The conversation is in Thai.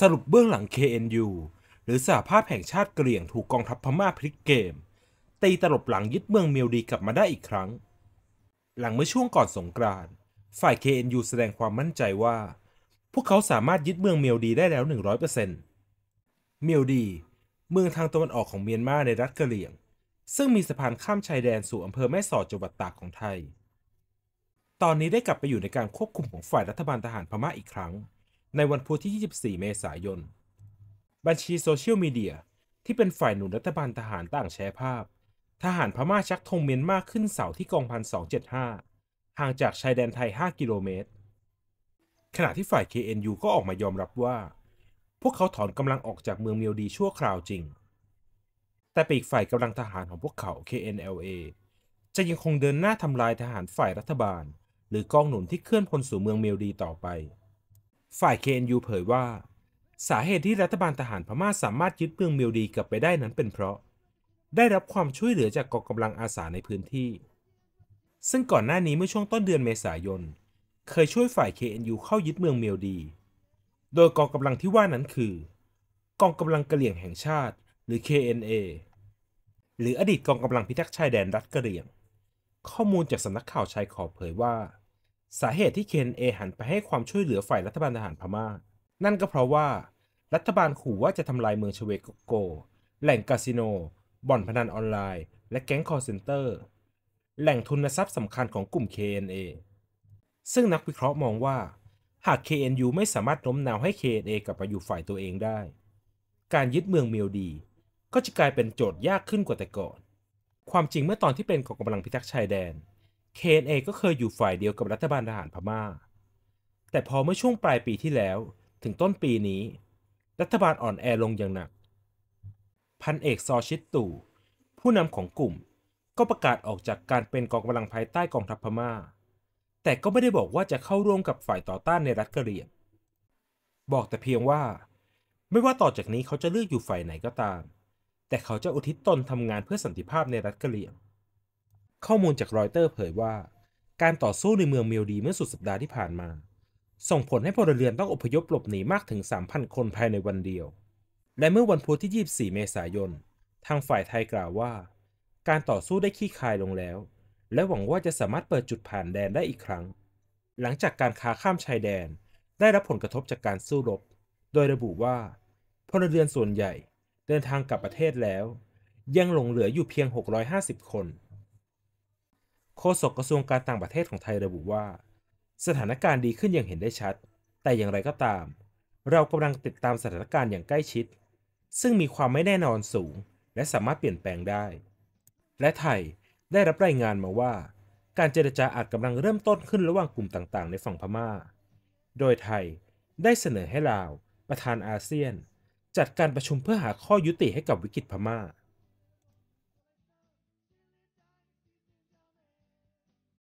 สรุปเบื้องหลัง KNU หรือสหภาพแห่งชาติเกรี่ยง ถูกกองทัพพม่าพลิกเกม ตีตลบหลังยึดเมืองเมียวดีกลับมาได้อีกครั้ง หลังเมื่อช่วงก่อนสงกรานต์ฝ่าย KNU แสดงความมั่นใจว่า พวกเขาสามารถยึดเมืองเมียวดีได้แล้ว 100%เมียวดี เมืองทางตะวันออกของเมียนมาในรัฐกะเหรี่ยง ซึ่งมีสะพานข้ามชายแดนสู่อำเภอแม่สอดจังหวัดตากของไทย ตอนนี้ได้กลับไปอยู่ในการควบคุมของฝ่ายรัฐบาลทหารพม่าอีกครั้งในวันพุธที่ 24 เมษายน บัญชีโซเชียลมีเดีย ที่เป็นฝ่ายหนุนรัฐบาลทหารต่างแชร์ภาพ ทหารพม่าชักธงเมียนมาขึ้นเสาที่กองพัน 275 ห่างจากชายแดนไทย 5 กิโลเมตร ขณะที่ฝ่าย KNU ก็ออกมายอมรับว่า พวกเขาถอนกำลังออกจากเมืองเมียวดีชั่วคราวจริง แต่ปีกฝ่ายกำลังทหารของพวกเขา KNLA จะยังคงเดินหน้าทำลายทหารฝ่ายรัฐบาล หรือกองหนุนที่เคลื่อนพลสู่เมืองเมียวดีต่อไปฝ่าย KNU เผยว่า สาเหตุที่รัฐบาลทหารพม่าสามารถยึดเมืองเมียวดีกลับไปได้นั้นเป็นเพราะ ได้รับความช่วยเหลือจากกองกำลังอาสาในพื้นที่ ซึ่งก่อนหน้านี้เมื่อช่วงต้นเดือนเมษายนเคยช่วยฝ่าย KNU เข้ายึดเมืองเมียวดี โดยกองกำลังที่ว่านั้นคือ กองกำลังกะเหรี่ยงแห่งชาติหรือ KNA หรืออดีตกองกำลังพิทักษ์ชายแดนรัฐกะเหรี่ยง ข้อมูลจากสำนักข่าวชายขอบเผยว่าสาเหตุที่เนเอหันไปให้ความช่วยเหลือฝ่ายรัฐบาลทหารพมา่านั่นก็เพราะว่า รัฐบาลขู่ว่าจะทำลายเมืองชเวกโก แหล่งคาสิโน บ่อนพนันออนไลน์ และแก๊งคอร์เซนเตอร์ แหล่งทุนทรัพย์สำคัญของกลุ่ม KNA ซึ่งนักวิเคราะห์มองว่า หาก KNU ไม่สามารถโน้มน้าวให้ KNA กลับมาอยู่ฝ่ายตัวเองได้ การยึดเมืองเมียวดี ก็จะกลายเป็นโจทย์ยากขึ้นกว่าแต่ก่อน ความจริงเมื่อตอนที่เป็นกองกำลังพิทักษ์ชายแดนเคนเองก็เคยอยู่ฝ่ายเดียวกับรัฐบาลทหารพมา่า แต่พอเมื่อช่วงปลายปีที่แล้ว ถึงต้นปีนี้ รัฐบาลอ่อนแอลงอย่างหนัก พันเอกซอชิตตู่ผู้นำของกลุ่ม ก็ประกาศออกจากการเป็นกองกำลังภายใต้กองทัพพมา่า แต่ก็ไม่ได้บอกว่าจะเข้าร่วมกับฝ่ายต่อต้านในรัฐกะเหรี่ยงบอกแต่เพียงว่า ไม่ว่าต่อจากนี้เขาจะเลือกอยู่ฝ่ายไหนก็ตาม แต่เขาจะอุทิศตนทำงานเพื่อสันติภาพในรัฐกะเหรี่ยงข้อมูลจากรอยเตอร์เผยว่าการต่อสู้ในเมืองเมียวดีเมื่อสุดสัปดาห์ที่ผ่านมา ส่งผลให้พลเรือนต้องอพยพหลบหนีมากถึง 3,000 คนภายในวันเดียว และเมื่อวันพุธที่ 24 เมษายนทางฝ่ายไทยกล่าวว่า การต่อสู้ได้ขี้คายลงแล้ว และหวังว่าจะสามารถเปิดจุดผ่านแดนได้อีกครั้ง หลังจากการค้าข้ามชายแดนได้รับผลกระทบจากการสู้รบ โดยระบุว่าพลเรือนส่วนใหญ่เดินทางกลับประเทศแล้ว ยังหลงเหลืออยู่เพียง 650 คนโฆษกกระทรวงการต่างประเทศของไทยระบุว่า สถานการณ์ดีขึ้นอย่างเห็นได้ชัด แต่อย่างไรก็ตาม เรากำลังติดตามสถานการณ์อย่างใกล้ชิด ซึ่งมีความไม่แน่นอนสูง และสามารถเปลี่ยนแปลงได้ และไทยได้รับรายงานมาว่า การเจรจาอาจกำลังเริ่มต้นขึ้นระหว่างกลุ่มต่างๆในฝั่งพมา่า โดยไทยได้เสนอให้ลาวประธานอาเซียน จัดการประชุมเพื่อหาข้อยุติให้กับวิกฤตพมา่า